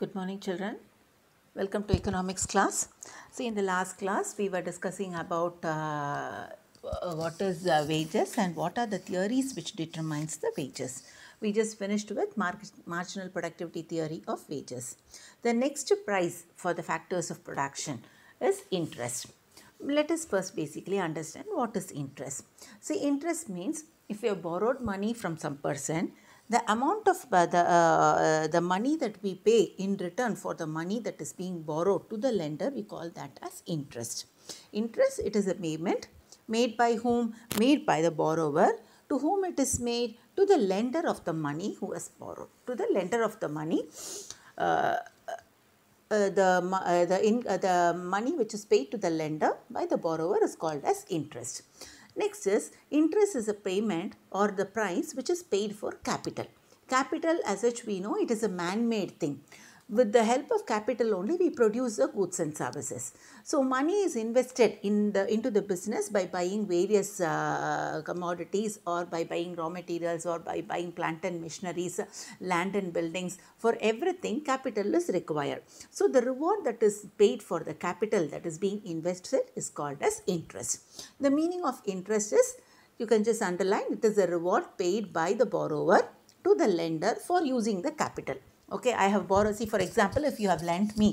Good morning children. Welcome to economics class. So in the last class we were discussing about uh, uh, what is uh, wages and what are the theories which determines the wages. We just finished with mar marginal productivity theory of wages. The next price for the factors of production is interest. Let us first basically understand what is interest. See interest means if you have borrowed money from some person the amount of uh, the, uh, uh, the money that we pay in return for the money that is being borrowed to the lender, we call that as interest. Interest, it is a payment made by whom? Made by the borrower to whom it is made to the lender of the money who has borrowed. To the lender of the money, uh, uh the, uh, the, in, the money which is paid to the lender by the borrower is called as interest. Next is interest is a payment or the price which is paid for capital. Capital as such we know it is a man-made thing with the help of capital only we produce the goods and services. So money is invested in the into the business by buying various uh, commodities or by buying raw materials or by buying plant and machineries, land and buildings. For everything capital is required. So the reward that is paid for the capital that is being invested is called as interest. The meaning of interest is you can just underline it is a reward paid by the borrower to the lender for using the capital okay i have borrowed see for example if you have lent me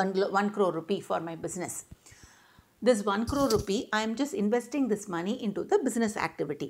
1 1 crore rupee for my business this 1 crore rupee i am just investing this money into the business activity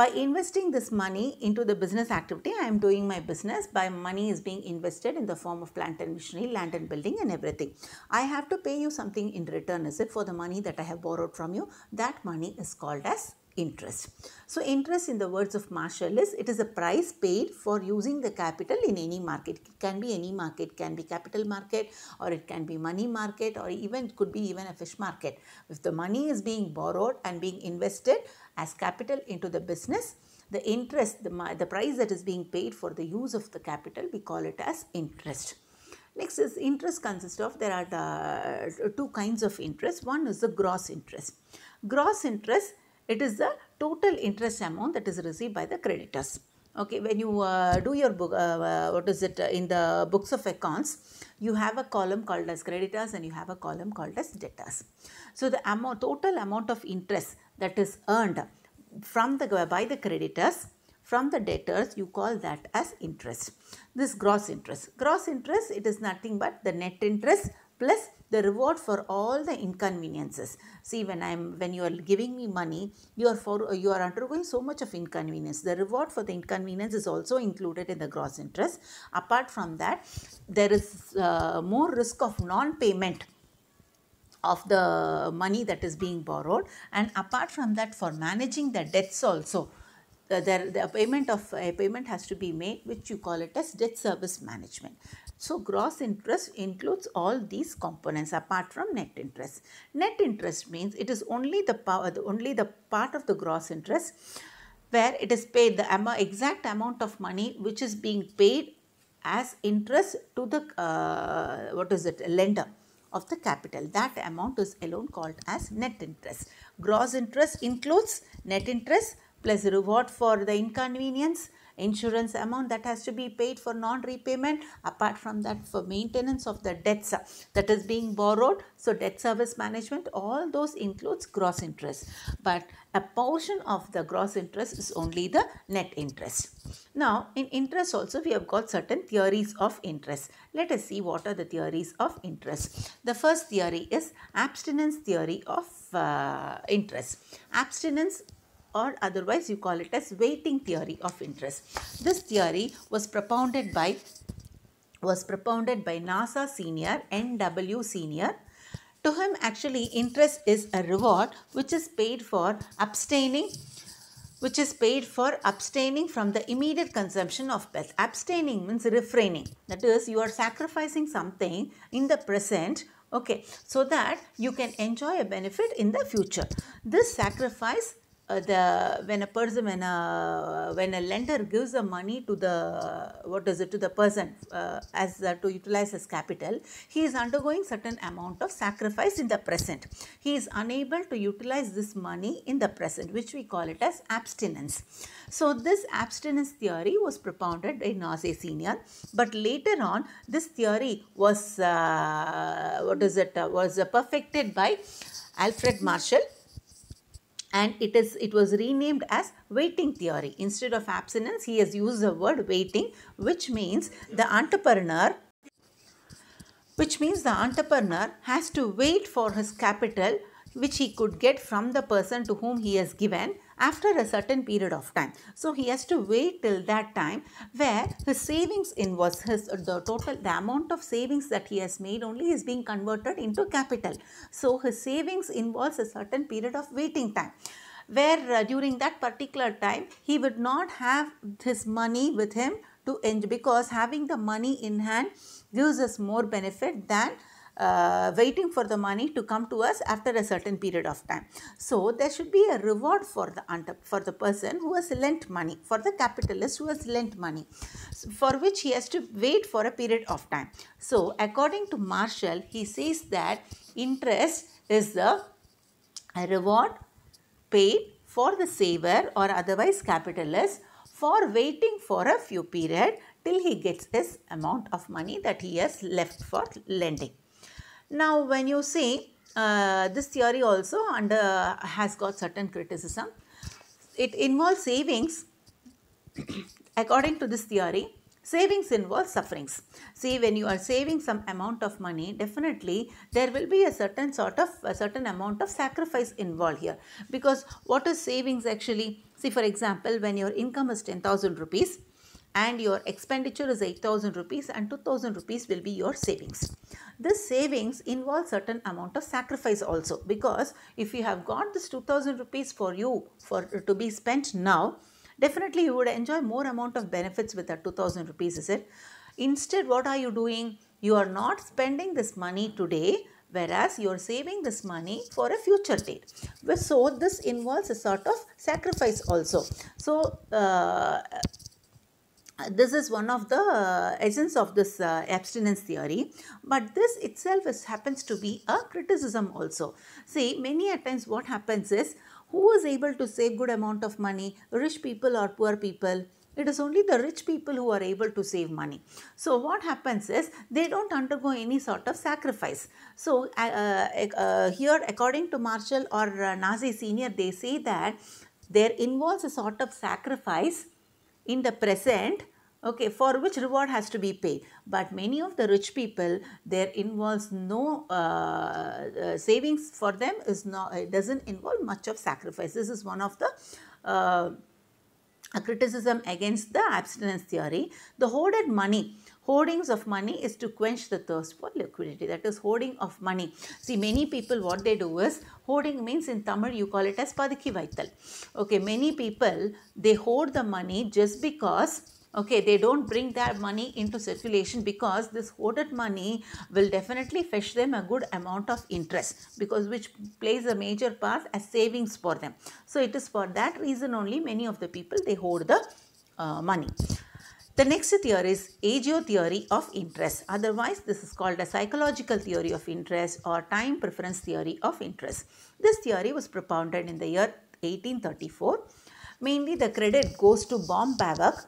by investing this money into the business activity i am doing my business by money is being invested in the form of plant and machinery land and building and everything i have to pay you something in return is it for the money that i have borrowed from you that money is called as interest. So interest in the words of Marshall is it is a price paid for using the capital in any market. It can be any market, it can be capital market or it can be money market or even could be even a fish market. If the money is being borrowed and being invested as capital into the business, the interest, the, the price that is being paid for the use of the capital, we call it as interest. Next is interest consists of there are the two kinds of interest. One is the gross interest. Gross interest it is the total interest amount that is received by the creditors. Okay, when you uh, do your book, uh, uh what is it, uh, in the books of accounts, you have a column called as creditors and you have a column called as debtors. So, the amount, total amount of interest that is earned from the, by the creditors from the debtors you call that as interest this gross interest gross interest it is nothing but the net interest plus the reward for all the inconveniences. See, when I'm when you are giving me money, you are for you are undergoing so much of inconvenience. The reward for the inconvenience is also included in the gross interest. Apart from that, there is uh, more risk of non-payment of the money that is being borrowed and apart from that for managing the debts also uh, there the payment of a payment has to be made which you call it as debt service management so gross interest includes all these components apart from net interest net interest means it is only the power the, only the part of the gross interest where it is paid the amount, exact amount of money which is being paid as interest to the uh, what is it lender of the capital. That amount is alone called as net interest. Gross interest includes net interest plus reward for the inconvenience insurance amount that has to be paid for non-repayment apart from that for maintenance of the debts that is being borrowed so debt service management all those includes gross interest but a portion of the gross interest is only the net interest now in interest also we have got certain theories of interest let us see what are the theories of interest the first theory is abstinence theory of uh, interest abstinence or otherwise you call it as weighting theory of interest. This theory was propounded by was propounded by NASA senior N.W. senior to him, actually, interest is a reward which is paid for abstaining which is paid for abstaining from the immediate consumption of wealth. Abstaining means refraining. That is, you are sacrificing something in the present, okay, so that you can enjoy a benefit in the future. This sacrifice uh, the when a person when a when a lender gives the money to the what is it to the person uh, as uh, to utilize his capital he is undergoing certain amount of sacrifice in the present he is unable to utilize this money in the present which we call it as abstinence so this abstinence theory was propounded by Nase senior but later on this theory was uh, what is it uh, was perfected by Alfred Marshall and it is it was renamed as waiting theory instead of abstinence he has used the word waiting which means the entrepreneur which means the entrepreneur has to wait for his capital which he could get from the person to whom he has given after a certain period of time. So he has to wait till that time where his savings in was his the total the amount of savings that he has made only is being converted into capital. So his savings involves a certain period of waiting time where uh, during that particular time he would not have his money with him to enjoy because having the money in hand gives us more benefit than uh, waiting for the money to come to us after a certain period of time. So there should be a reward for the for the person who has lent money, for the capitalist who has lent money, for which he has to wait for a period of time. So according to Marshall, he says that interest is the reward paid for the saver or otherwise capitalist for waiting for a few period till he gets his amount of money that he has left for lending. Now, when you see uh, this theory also under has got certain criticism. It involves savings. According to this theory, savings involves sufferings. See, when you are saving some amount of money, definitely there will be a certain sort of a certain amount of sacrifice involved here. Because what is savings actually? See, for example, when your income is 10,000 rupees, and your expenditure is 8000 rupees and 2000 rupees will be your savings. This savings involves certain amount of sacrifice also because if you have got this 2000 rupees for you for to be spent now, definitely you would enjoy more amount of benefits with that 2000 rupees is it. Instead what are you doing? You are not spending this money today whereas you are saving this money for a future date. So this involves a sort of sacrifice also. So uh, this is one of the uh, essence of this uh, abstinence theory but this itself is, happens to be a criticism also see many at times what happens is who is able to save good amount of money rich people or poor people it is only the rich people who are able to save money. So what happens is they don't undergo any sort of sacrifice. So uh, uh, here according to Marshall or uh, Nazi senior they say that there involves a sort of sacrifice in the present okay for which reward has to be paid but many of the rich people there involves no uh, uh, savings for them is not it doesn't involve much of sacrifice this is one of the uh, criticism against the abstinence theory the hoarded money hoardings of money is to quench the thirst for liquidity. That is hoarding of money. See, many people what they do is hoarding means in Tamil you call it as padiki vaital. Okay, many people they hoard the money just because okay they don't bring that money into circulation because this hoarded money will definitely fetch them a good amount of interest because which plays a major part as savings for them so it is for that reason only many of the people they hoard the uh, money the next theory is theory of interest. Otherwise, this is called a psychological theory of interest or time preference theory of interest. This theory was propounded in the year 1834. Mainly the credit goes to Baum Bavak.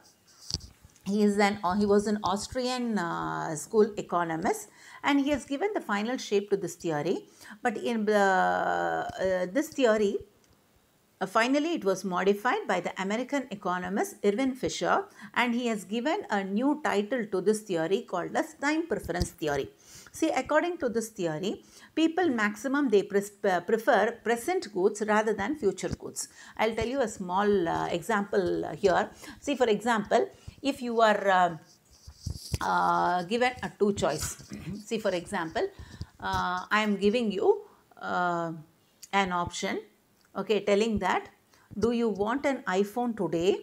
He, is an, uh, he was an Austrian uh, school economist and he has given the final shape to this theory. But in uh, uh, this theory uh, finally, it was modified by the American economist Irwin Fisher and he has given a new title to this theory called as time preference theory. See, according to this theory, people maximum they pre uh, prefer present goods rather than future goods. I'll tell you a small uh, example here. See, for example, if you are uh, uh, given a two choice, see, for example, uh, I am giving you an option okay, telling that do you want an iPhone today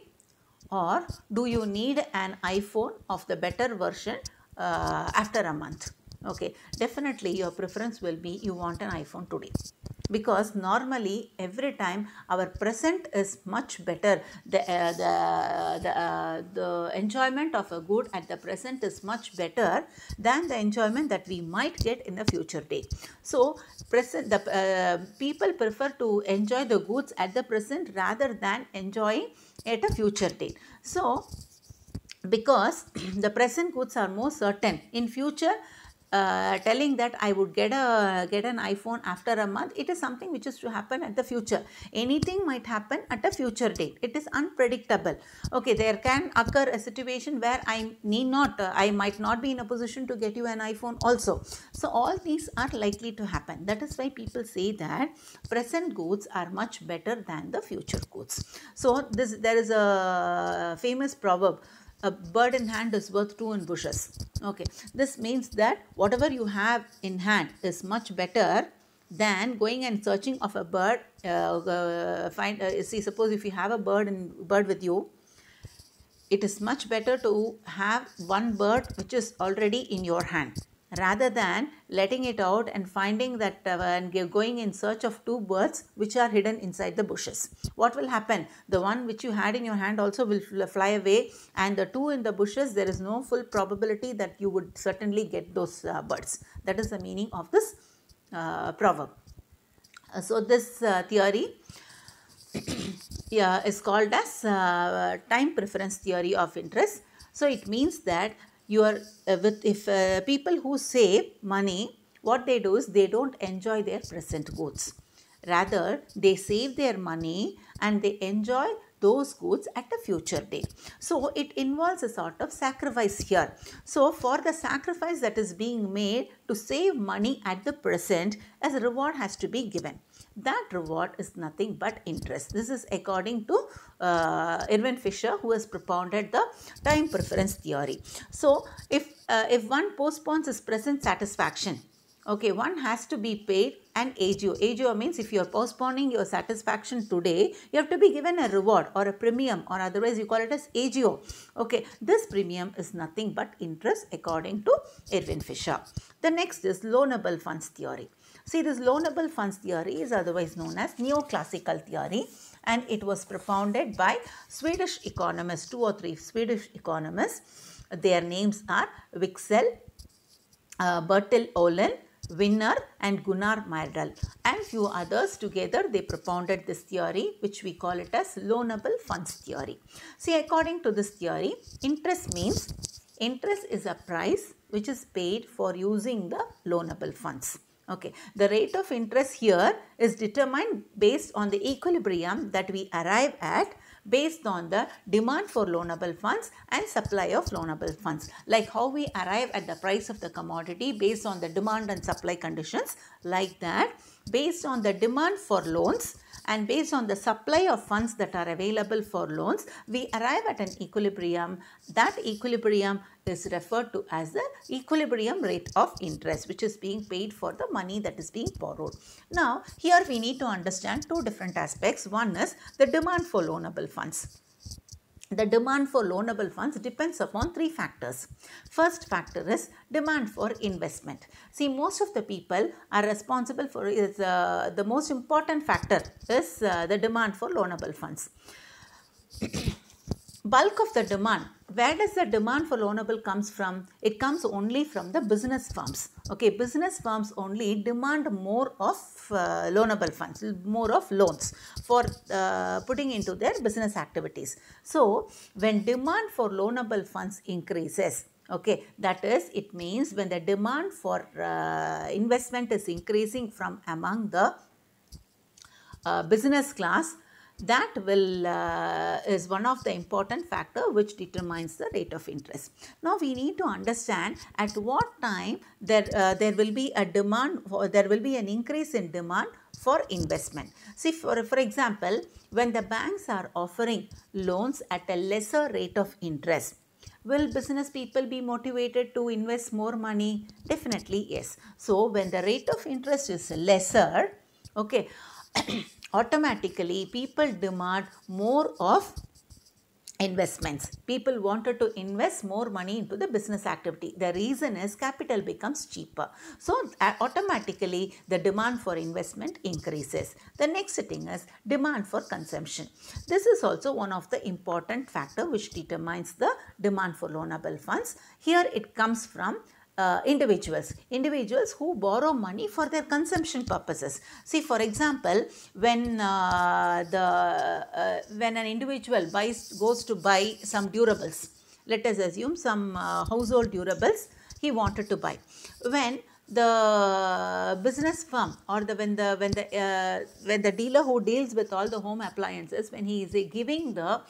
or do you need an iPhone of the better version uh, after a month? Okay, definitely your preference will be you want an iPhone today because normally every time our present is much better the uh, the the, uh, the enjoyment of a good at the present is much better than the enjoyment that we might get in the future day so present the uh, people prefer to enjoy the goods at the present rather than enjoying at a future date so because the present goods are more certain in future uh, telling that I would get a get an iPhone after a month. It is something which is to happen at the future. Anything might happen at a future date. It is unpredictable. Okay, there can occur a situation where I need not, uh, I might not be in a position to get you an iPhone also. So all these are likely to happen. That is why people say that present goods are much better than the future goods. So this there is a famous proverb a bird in hand is worth two in bushes. Okay, this means that whatever you have in hand is much better than going and searching of a bird. Uh, uh, find uh, see, suppose if you have a bird in bird with you, it is much better to have one bird which is already in your hand rather than letting it out and finding that uh, and going in search of two birds which are hidden inside the bushes. What will happen? The one which you had in your hand also will fly away and the two in the bushes there is no full probability that you would certainly get those uh, birds. That is the meaning of this uh, proverb. Uh, so this uh, theory yeah, is called as uh, time preference theory of interest. So it means that you uh, with if uh, people who save money what they do is they don't enjoy their present goods rather they save their money and they enjoy those goods at a future date so it involves a sort of sacrifice here so for the sacrifice that is being made to save money at the present as a reward has to be given that reward is nothing but interest. This is according to uh, Irwin Fisher who has propounded the time preference theory. So, if, uh, if one postpones his present satisfaction, okay, one has to be paid an AGO. AGO means if you are postponing your satisfaction today, you have to be given a reward or a premium or otherwise you call it as AGO. Okay, this premium is nothing but interest according to Irwin Fisher. The next is loanable funds theory. See, this loanable funds theory is otherwise known as neoclassical theory and it was propounded by Swedish economists, two or three Swedish economists. Their names are Wicksell, uh, Bertil Olin, Winner and Gunnar Myrdal and few others together they propounded this theory which we call it as loanable funds theory. See according to this theory interest means interest is a price which is paid for using the loanable funds. Okay, the rate of interest here is determined based on the equilibrium that we arrive at based on the demand for loanable funds and supply of loanable funds. Like how we arrive at the price of the commodity based on the demand and supply conditions like that. Based on the demand for loans, and based on the supply of funds that are available for loans, we arrive at an equilibrium. That equilibrium is referred to as the equilibrium rate of interest which is being paid for the money that is being borrowed. Now, here we need to understand two different aspects. One is the demand for loanable funds. The demand for loanable funds depends upon three factors. First factor is demand for investment. See, most of the people are responsible for is uh, the most important factor is uh, the demand for loanable funds. bulk of the demand where does the demand for loanable comes from it comes only from the business firms okay business firms only demand more of uh, loanable funds more of loans for uh, putting into their business activities so when demand for loanable funds increases okay that is it means when the demand for uh, investment is increasing from among the uh, business class that will uh, is one of the important factor which determines the rate of interest now we need to understand at what time there uh, there will be a demand for, there will be an increase in demand for investment see for for example when the banks are offering loans at a lesser rate of interest will business people be motivated to invest more money definitely yes so when the rate of interest is lesser okay automatically people demand more of investments. People wanted to invest more money into the business activity. The reason is capital becomes cheaper. So automatically the demand for investment increases. The next thing is demand for consumption. This is also one of the important factor which determines the demand for loanable funds. Here it comes from uh, individuals, individuals who borrow money for their consumption purposes. See, for example, when uh, the uh, when an individual buys goes to buy some durables, let us assume some uh, household durables he wanted to buy. When the business firm or the when the when the uh, when the dealer who deals with all the home appliances when he is giving the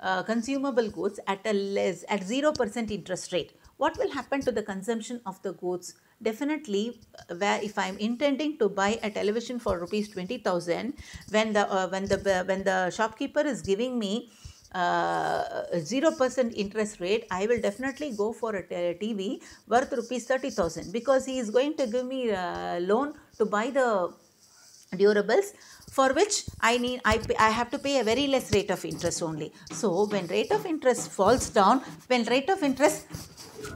uh, consumable goods at a less at 0% interest rate what will happen to the consumption of the goods? Definitely, uh, where if I am intending to buy a television for rupees 20,000, when the uh, when the uh, when the shopkeeper is giving me uh, zero uh, percent interest rate, I will definitely go for a TV worth rupees thirty thousand because he is going to give me a loan to buy the durables for which I need I, I have to pay a very less rate of interest only. So when rate of interest falls down, when rate of interest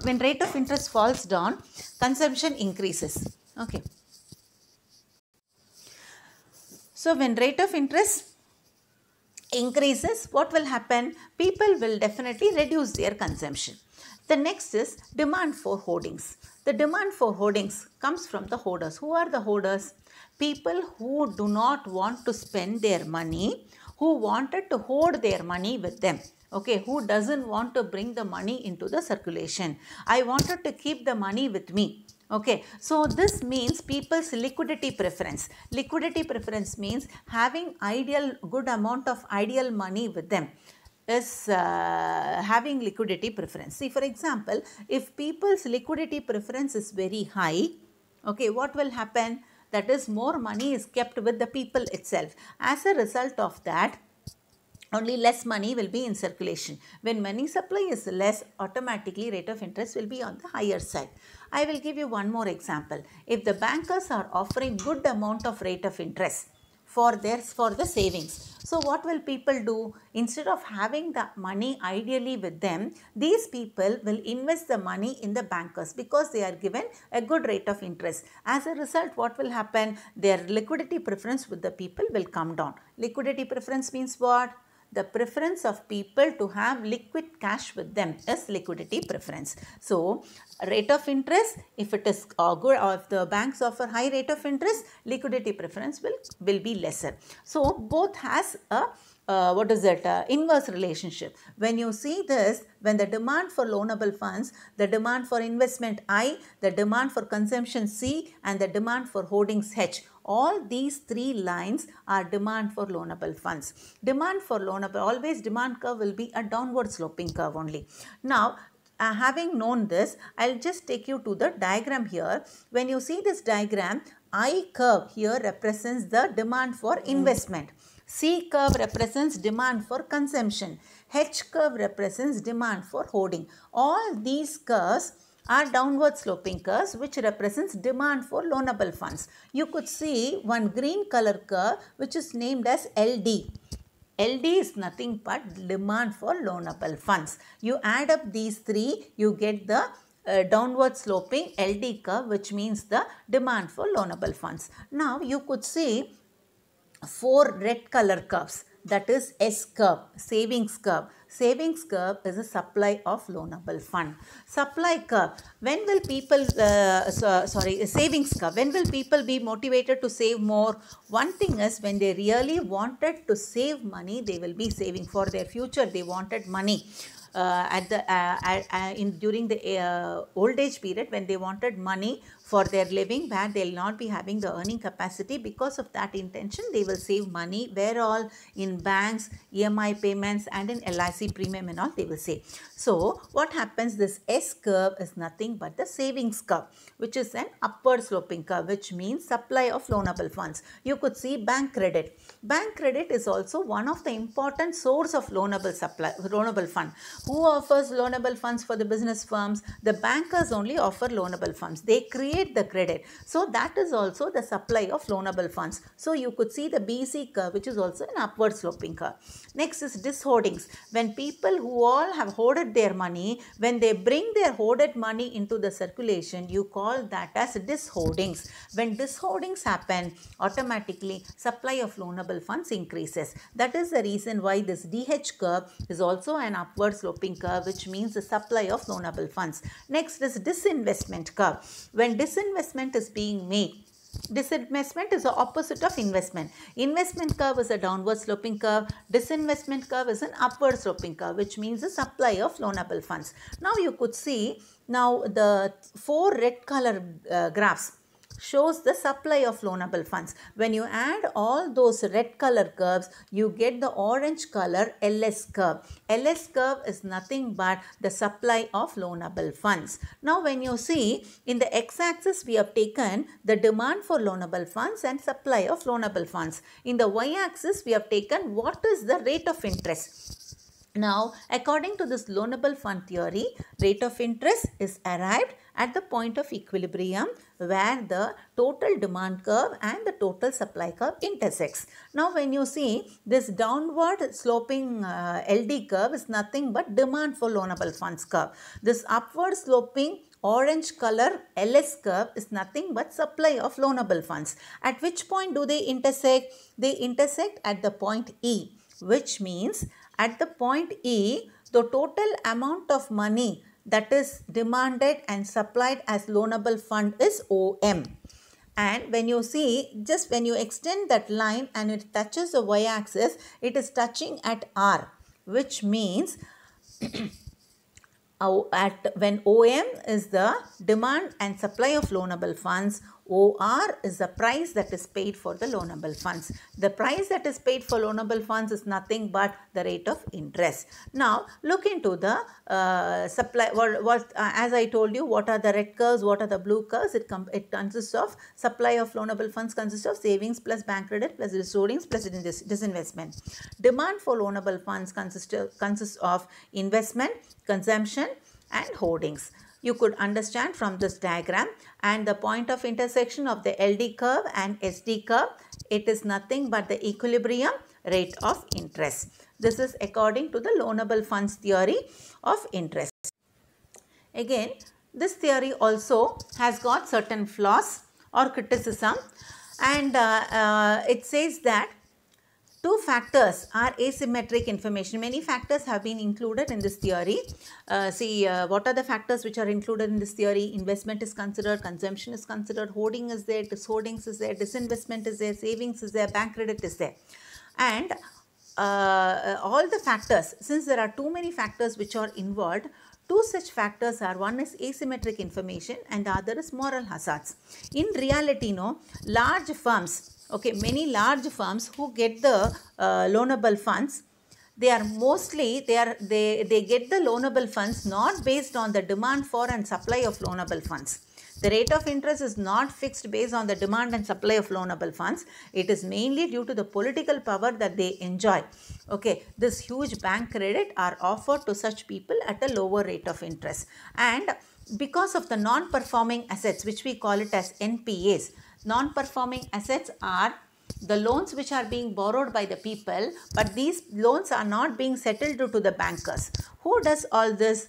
when rate of interest falls down, consumption increases. Okay. So when rate of interest increases, what will happen? People will definitely reduce their consumption. The next is demand for hoardings. The demand for hoardings comes from the hoarders. Who are the hoarders? People who do not want to spend their money, who wanted to hoard their money with them okay who doesn't want to bring the money into the circulation i wanted to keep the money with me Okay, so this means people's liquidity preference. Liquidity preference means having ideal good amount of ideal money with them is uh, having liquidity preference. See, for example, if people's liquidity preference is very high, okay, what will happen? That is more money is kept with the people itself. As a result of that, only less money will be in circulation. When money supply is less, automatically rate of interest will be on the higher side. I will give you one more example. If the bankers are offering good amount of rate of interest for theirs for the savings. So what will people do? Instead of having the money ideally with them, these people will invest the money in the bankers because they are given a good rate of interest. As a result, what will happen? Their liquidity preference with the people will come down. Liquidity preference means what? the preference of people to have liquid cash with them is liquidity preference. So, rate of interest, if it is good or if the banks offer high rate of interest, liquidity preference will, will be lesser. So, both has a uh, what is that uh, inverse relationship when you see this when the demand for loanable funds the demand for investment i the demand for consumption c and the demand for holdings h all these three lines are demand for loanable funds. Demand for loanable, always demand curve will be a downward sloping curve only. Now, uh, having known this, I'll just take you to the diagram here. When you see this diagram, I curve here represents the demand for investment. C curve represents demand for consumption. H curve represents demand for hoarding. All these curves are downward sloping curves which represents demand for loanable funds. You could see one green color curve which is named as LD. LD is nothing but demand for loanable funds. You add up these three, you get the uh, downward sloping LD curve which means the demand for loanable funds. Now you could see four red color curves that is S curve, savings curve. Savings curve is a supply of loanable fund. Supply curve, when will people, uh, so, sorry, savings curve, when will people be motivated to save more? One thing is when they really wanted to save money, they will be saving for their future. They wanted money. Uh, at the uh, uh in during the uh, old age period when they wanted money for their living where they'll not be having the earning capacity because of that intention they will save money where all in banks EMI payments and in LIC premium and all they will save. So what happens this S curve is nothing but the savings curve which is an upward sloping curve which means supply of loanable funds. You could see bank credit. Bank credit is also one of the important source of loanable supply loanable fund. Who offers loanable funds for the business firms? The bankers only offer loanable funds. They create create the credit. So that is also the supply of loanable funds. So you could see the BC curve which is also an upward sloping curve. Next is dishoardings. When people who all have hoarded their money, when they bring their hoarded money into the circulation, you call that as dishoardings. When dishoardings happen, automatically supply of loanable funds increases. That is the reason why this DH curve is also an upward sloping curve which means the supply of loanable funds. Next is disinvestment curve. When disinvestment is being made disinvestment is the opposite of investment. Investment curve is a downward sloping curve. Disinvestment curve is an upward sloping curve, which means the supply of loanable funds. Now you could see now the four red color uh, graphs shows the supply of loanable funds. When you add all those red color curves, you get the orange color LS curve. LS curve is nothing but the supply of loanable funds. Now when you see in the x-axis we have taken the demand for loanable funds and supply of loanable funds. In the y-axis we have taken what is the rate of interest. Now, according to this loanable fund theory, rate of interest is arrived at the point of equilibrium where the total demand curve and the total supply curve intersects. Now, when you see this downward sloping uh, LD curve is nothing but demand for loanable funds curve. This upward sloping orange color LS curve is nothing but supply of loanable funds. At which point do they intersect? They intersect at the point E, which means at the point E, the total amount of money that is demanded and supplied as loanable fund is OM. And when you see, just when you extend that line and it touches the y-axis, it is touching at R, which means at when OM is the demand and supply of loanable funds, OR is the price that is paid for the loanable funds. The price that is paid for loanable funds is nothing but the rate of interest. Now look into the uh, supply, what, what, uh, as I told you, what are the red curves, what are the blue curves, it, it consists of supply of loanable funds consists of savings plus bank credit plus restorings plus dis disinvestment. Demand for loanable funds consists of, consists of investment, consumption and hoardings you could understand from this diagram and the point of intersection of the LD curve and SD curve, it is nothing but the equilibrium rate of interest. This is according to the loanable funds theory of interest. Again, this theory also has got certain flaws or criticism and uh, uh, it says that Two factors are asymmetric information. Many factors have been included in this theory. Uh, see, uh, what are the factors which are included in this theory? Investment is considered, consumption is considered, hoarding is there, disholdings is there, disinvestment is there, savings is there, bank credit is there. And uh, uh, all the factors, since there are too many factors which are involved, Two such factors are one is asymmetric information and the other is moral hazards. In reality, no, large firms Okay, many large firms who get the uh, loanable funds, they are mostly, they, are, they, they get the loanable funds not based on the demand for and supply of loanable funds. The rate of interest is not fixed based on the demand and supply of loanable funds. It is mainly due to the political power that they enjoy. Okay, this huge bank credit are offered to such people at a lower rate of interest. And because of the non-performing assets, which we call it as NPAs, non-performing assets are the loans which are being borrowed by the people but these loans are not being settled to the bankers. Who does all this?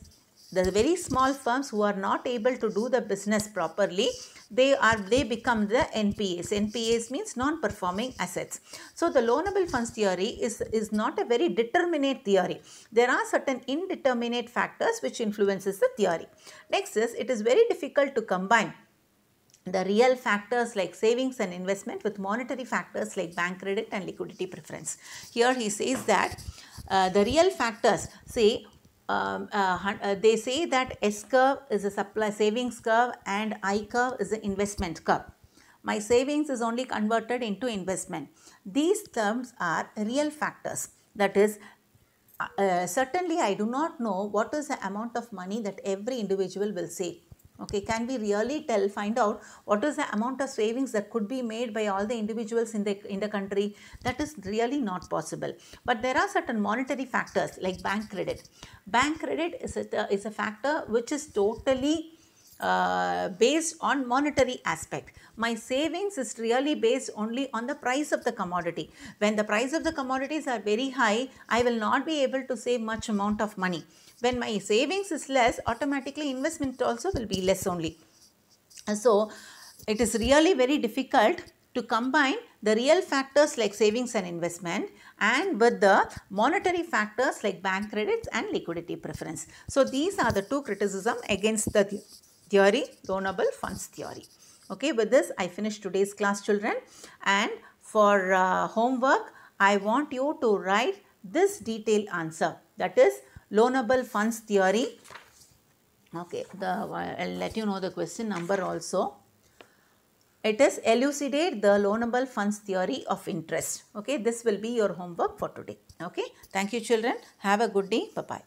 The very small firms who are not able to do the business properly, they are they become the NPAs. NPAs means non-performing assets. So the loanable funds theory is, is not a very determinate theory. There are certain indeterminate factors which influences the theory. Next is it is very difficult to combine the real factors like savings and investment with monetary factors like bank credit and liquidity preference. Here he says that uh, the real factors say um, uh, uh they say that S curve is a supply savings curve and I curve is an investment curve. My savings is only converted into investment. These terms are real factors. That is, uh, certainly I do not know what is the amount of money that every individual will save okay can we really tell find out what is the amount of savings that could be made by all the individuals in the in the country that is really not possible but there are certain monetary factors like bank credit bank credit is a, is a factor which is totally uh, based on monetary aspect. My savings is really based only on the price of the commodity. When the price of the commodities are very high, I will not be able to save much amount of money. When my savings is less, automatically investment also will be less only. So, it is really very difficult to combine the real factors like savings and investment and with the monetary factors like bank credits and liquidity preference. So, these are the two criticism against the theory, loanable funds theory. Okay, with this I finish today's class children and for uh, homework I want you to write this detailed answer that is loanable funds theory. Okay, the, I'll let you know the question number also. It is elucidate the loanable funds theory of interest. Okay, this will be your homework for today. Okay, thank you children. Have a good day. Bye-bye.